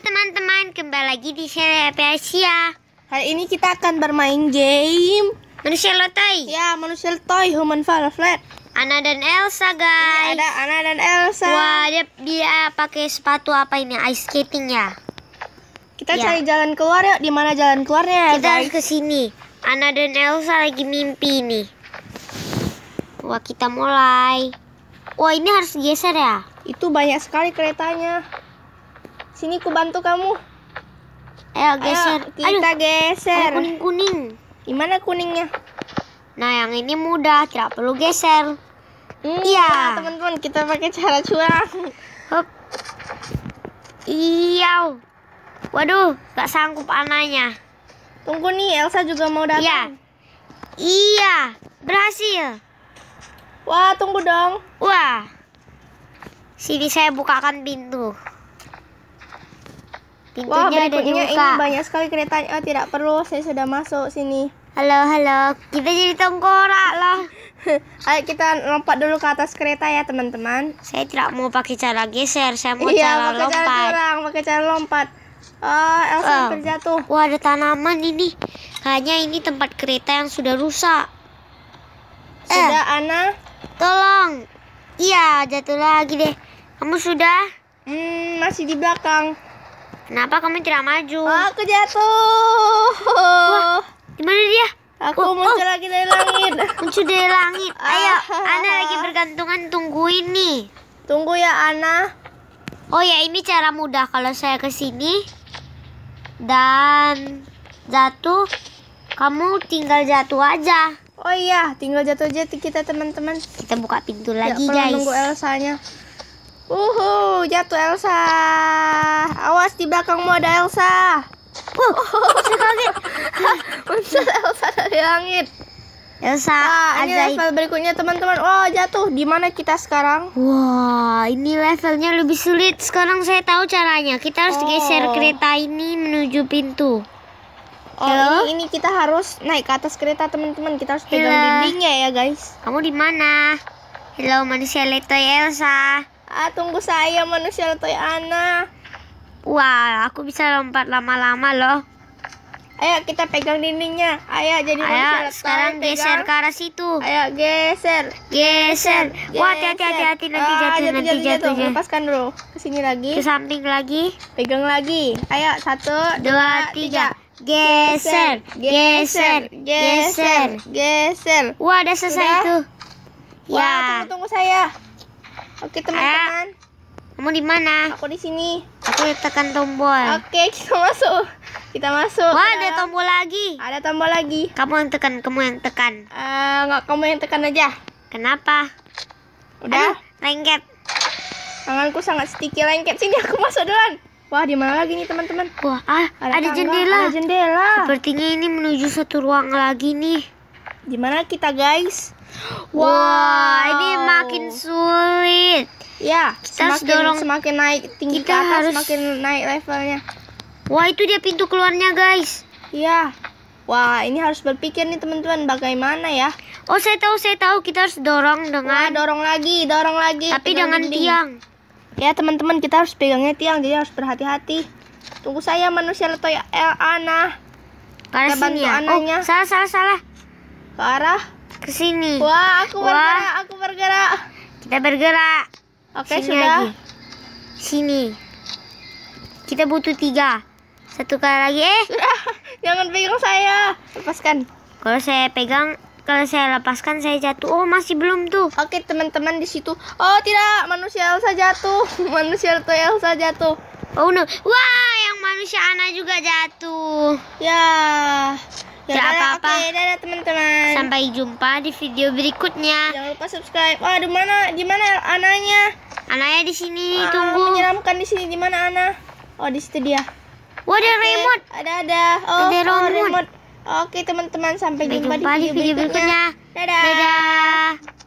teman-teman, kembali lagi di channel Asia. Hari ini kita akan bermain game Manusia Lotoy. Ya, Manusia Lotoy Human Fall Flat. Anna dan Elsa, guys. Ini ada Anna dan Elsa. Wah, dia, dia pakai sepatu apa ini? Ice skating ya? Kita ya. cari jalan keluar yuk. Di mana jalan keluarnya? Ya, kita guys? ke sini. Ana dan Elsa lagi mimpi nih. Wah, kita mulai. Wah, ini harus geser ya? Itu banyak sekali keretanya. Sini ku bantu kamu. Ayo geser. Ayo, kita Aduh, geser. Kuning-kuning. Gimana kuningnya? Nah, yang ini mudah, tidak perlu geser. Hmm, iya. Nah, teman-teman, kita pakai cara curang. Hop. Iya. Waduh, gak sanggup anaknya. Tunggu nih, Elsa juga mau datang. Iya. Iya, berhasil. Wah, tunggu dong. Wah. Sini saya bukakan pintu. Pintunya Wah, berikutnya ada ini banyak sekali kereta. Oh, tidak perlu, saya sudah masuk sini. Halo, halo. Kita jadi tengkorak lah. Ayo kita lompat dulu ke atas kereta ya, teman-teman. Saya tidak mau pakai cara geser, saya mau iya, cara pakai lompat. Iya, pakai cara curang, pakai cara lompat. Oh, Elsa oh. terjatuh. Wah, ada tanaman ini. Kayaknya ini tempat kereta yang sudah rusak. Sudah, eh. Ana? Tolong. Iya, jatuh lagi deh. Kamu sudah? Hmm, masih di belakang. Kenapa kamu tidak maju? Aku jatuh. di mana dia? Aku oh, muncul oh. lagi dari langit. muncul dari langit. Ayo, Ana lagi bergantungan tunggu ini. Tunggu ya Ana. Oh ya, ini cara mudah kalau saya ke sini dan jatuh, kamu tinggal jatuh aja. Oh iya, tinggal jatuh aja kita teman-teman. Kita buka pintu ya, lagi, guys. Tunggu Elsa nya. Uhu, jatuh Elsa. Awas di belakangmu ada Elsa. Uh, oh, kaget. Muncul Elsa dari langit. Elsa Wah, ini ajaib. level berikutnya teman-teman. Oh, jatuh. Di mana kita sekarang? Wah, ini levelnya lebih sulit. Sekarang saya tahu caranya. Kita harus oh. geser kereta ini menuju pintu. Oh, ini, ini kita harus naik ke atas kereta teman-teman. Kita harus pegang Hello. dindingnya ya, guys. Kamu di mana? Hello, manusia Leto Elsa. Ah, tunggu saya manusia Ana. Wah, aku bisa lompat lama-lama loh. Ayo kita pegang dindingnya. Ayo jadi Ayo, sekarang pegang. geser ke arah situ. Ayo geser. Geser. Wah, hati-hati hati-hati nanti ah, jatuh, jatuh nanti jatuh. jatuh. jatuh. Ya. Lepaskan dulu. Ke sini lagi. Ke samping lagi. Pegang lagi. Ayo satu, dua, dua tiga. tiga geser, geser, geser, geser. Wah, ada selesai tuh, itu. Wah, ya. tunggu-tunggu saya. Oke teman-teman. Eh, kamu di mana? Aku di sini. Aku tekan tombol. Oke, kita masuk. Kita masuk. Wah, ada tombol lagi. Ada tombol lagi. Kamu yang tekan, kamu yang tekan. Eh, uh, nggak kamu yang tekan aja. Kenapa? Udah. Aduh, lengket. Tanganku sangat sedikit lengket. Sini aku masuk duluan. Wah, di mana lagi nih teman-teman? Wah, ah, ada, ada jendela. Ada jendela. Sepertinya ini menuju satu ruang lagi nih. Gimana kita guys? wah wow. ini makin sulit. Ya, kita semakin dorong, semakin naik tinggi kita ke atas, harus... semakin naik levelnya. Wah, itu dia pintu keluarnya guys. ya. Wah, ini harus berpikir nih teman-teman bagaimana ya. Oh, saya tahu, saya tahu kita harus dorong dengan Wah, dorong lagi, dorong lagi. Tapi dengan dinding. tiang. Ya, teman-teman, kita harus pegangnya tiang, jadi harus berhati-hati. Tunggu saya manusia letoy ya. eh, Ana. Karena sini ya. Oh, salah salah salah ke arah ke sini. Wah, aku Wah. bergerak, aku bergerak. Kita bergerak. Oke, sini sudah. Lagi. Sini. Kita butuh tiga. Satu kali lagi. Eh, jangan pegang saya. Lepaskan. Kalau saya pegang, kalau saya lepaskan saya jatuh. Oh, masih belum tuh. Oke, teman-teman di situ. Oh, tidak, manusia Elsa jatuh. manusia itu Elsa jatuh. Oh no. Wah, yang manusia Ana juga jatuh. Ya. Yeah. Gak apa-apa. Oke, dadah teman-teman. Sampai jumpa di video berikutnya. Jangan lupa subscribe. Wah, oh, di mana? Di mana Ananya? Ananya di sini, Wah, tunggu. Menyeramkan di sini. Di mana Ana? Oh, di situ dia. Wah, ada okay. remote. Ada ada. Oh, ada oh, remote. remote. Oke, teman-teman, sampai, sampai jumpa, jumpa di video, video berikutnya. berikutnya. Dadah. Dadah.